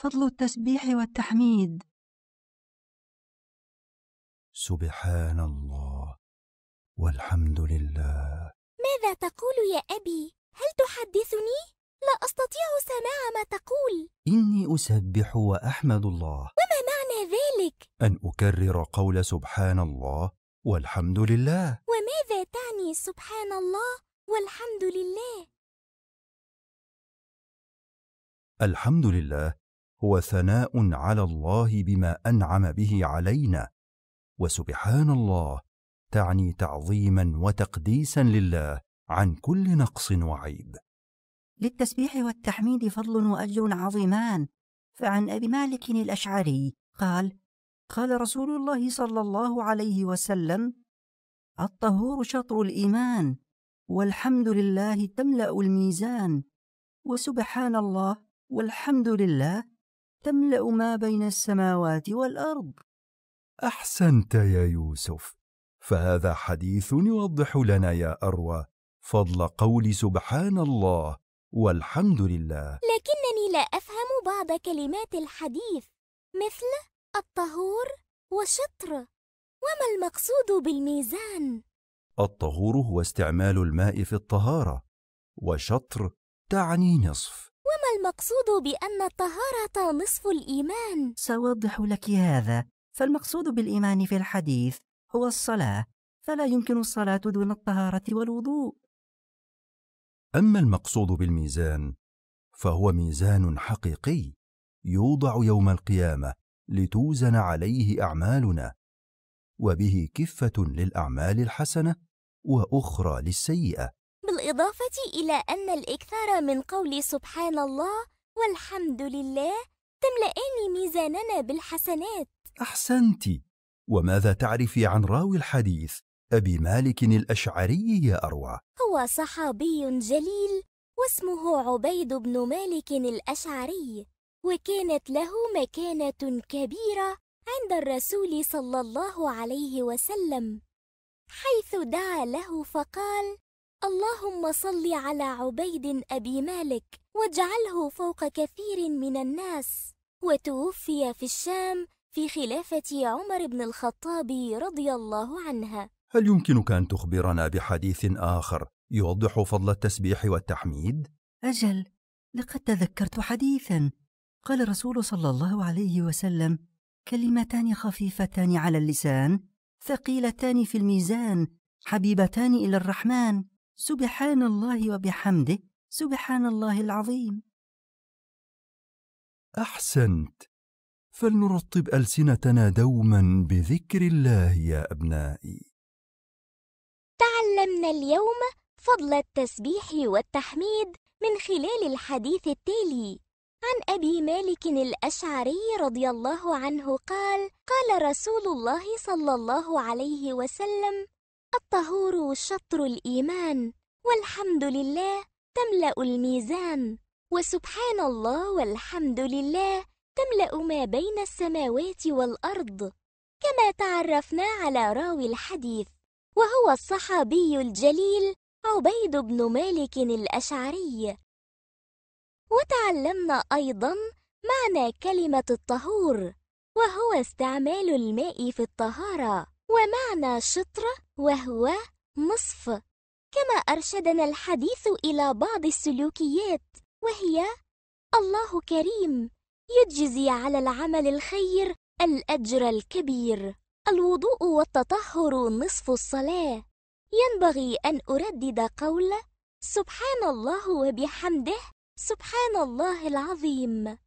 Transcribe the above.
فضل التسبيح والتحميد سبحان الله والحمد لله ماذا تقول يا أبي؟ هل تحدثني؟ لا أستطيع سماع ما تقول إني أسبح وأحمد الله وما معنى ذلك؟ أن أكرر قول سبحان الله والحمد لله وماذا تعني سبحان الله والحمد لله؟ الحمد لله هو ثناء على الله بما انعم به علينا وسبحان الله تعني تعظيما وتقديسا لله عن كل نقص وعيب للتسبيح والتحميد فضل واجر عظيمان فعن ابي مالك الاشعري قال قال رسول الله صلى الله عليه وسلم الطهور شطر الايمان والحمد لله تملا الميزان وسبحان الله والحمد لله تملا ما بين السماوات والارض احسنت يا يوسف فهذا حديث يوضح لنا يا اروى فضل قول سبحان الله والحمد لله لكنني لا افهم بعض كلمات الحديث مثل الطهور وشطر وما المقصود بالميزان الطهور هو استعمال الماء في الطهاره وشطر تعني نصف وما المقصود بأن الطهارة نصف الإيمان؟ سأوضح لك هذا فالمقصود بالإيمان في الحديث هو الصلاة فلا يمكن الصلاة دون الطهارة والوضوء أما المقصود بالميزان فهو ميزان حقيقي يوضع يوم القيامة لتوزن عليه أعمالنا وبه كفة للأعمال الحسنة وأخرى للسيئة بالإضافة إلى أن الإكثار من قول سبحان الله والحمد لله تملأان ميزاننا بالحسنات أحسنت وماذا تعرف عن راوي الحديث أبي مالك الأشعري يا أروى؟ هو صحابي جليل واسمه عبيد بن مالك الأشعري وكانت له مكانة كبيرة عند الرسول صلى الله عليه وسلم حيث دعا له فقال اللهم صل على عبيد ابي مالك واجعله فوق كثير من الناس وتوفي في الشام في خلافه عمر بن الخطاب رضي الله عنها هل يمكنك ان تخبرنا بحديث اخر يوضح فضل التسبيح والتحميد اجل لقد تذكرت حديثا قال رسول صلى الله عليه وسلم كلمتان خفيفتان على اللسان ثقيلتان في الميزان حبيبتان الى الرحمن سبحان الله وبحمده سبحان الله العظيم احسنت فلنرطب السنتنا دوما بذكر الله يا ابنائي تعلمنا اليوم فضل التسبيح والتحميد من خلال الحديث التالي عن ابي مالك الاشعري رضي الله عنه قال قال رسول الله صلى الله عليه وسلم الطهور شطر الإيمان والحمد لله تملأ الميزان وسبحان الله والحمد لله تملأ ما بين السماوات والأرض كما تعرفنا على راوي الحديث وهو الصحابي الجليل عبيد بن مالك الأشعري وتعلمنا أيضا معنى كلمة الطهور وهو استعمال الماء في الطهارة ومعنى شطر وهو نصف كما أرشدنا الحديث إلى بعض السلوكيات وهي الله كريم يجزي على العمل الخير الأجر الكبير الوضوء والتطهر نصف الصلاة ينبغي أن أردد قول سبحان الله وبحمده سبحان الله العظيم